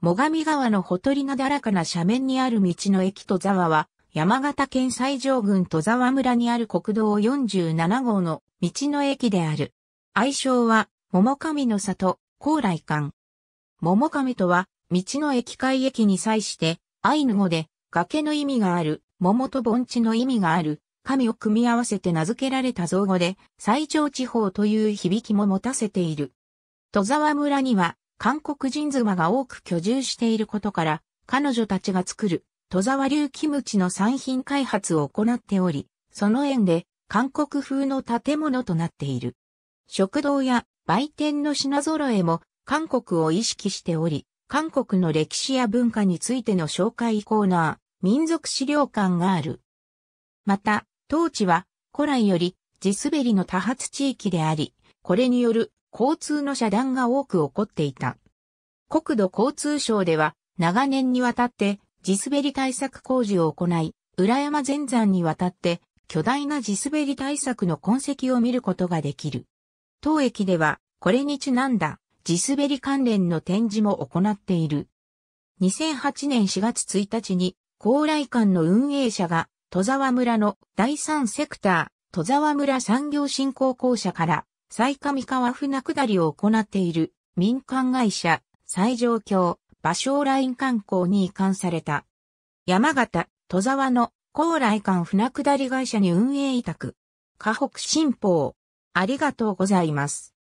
最上川のほとりなだらかな斜面にある道の駅戸沢は、山形県西条郡戸沢村にある国道47号の道の駅である。愛称は、桃上の里、高麗館。桃上とは、道の駅海駅に際して、アイヌ語で、崖の意味がある、桃と盆地の意味がある、神を組み合わせて名付けられた造語で、最上地方という響きも持たせている。戸沢村には、韓国人妻が多く居住していることから、彼女たちが作る戸沢流キムチの産品開発を行っており、その縁で韓国風の建物となっている。食堂や売店の品揃えも韓国を意識しており、韓国の歴史や文化についての紹介コーナー、民族資料館がある。また、当地は古来より地滑りの多発地域であり、これによる交通の遮断が多く起こっていた。国土交通省では長年にわたって地滑り対策工事を行い、裏山前山にわたって巨大な地滑り対策の痕跡を見ることができる。当駅ではこれにちなんだ地滑り関連の展示も行っている。2008年4月1日に高麗館の運営者が戸沢村の第3セクター戸沢村産業振興公社から最上川船下りを行っている民間会社、最上京、芭蕉ライン観光に移管された。山形、戸沢の高麗館船下り会社に運営委託。河北新報。ありがとうございます。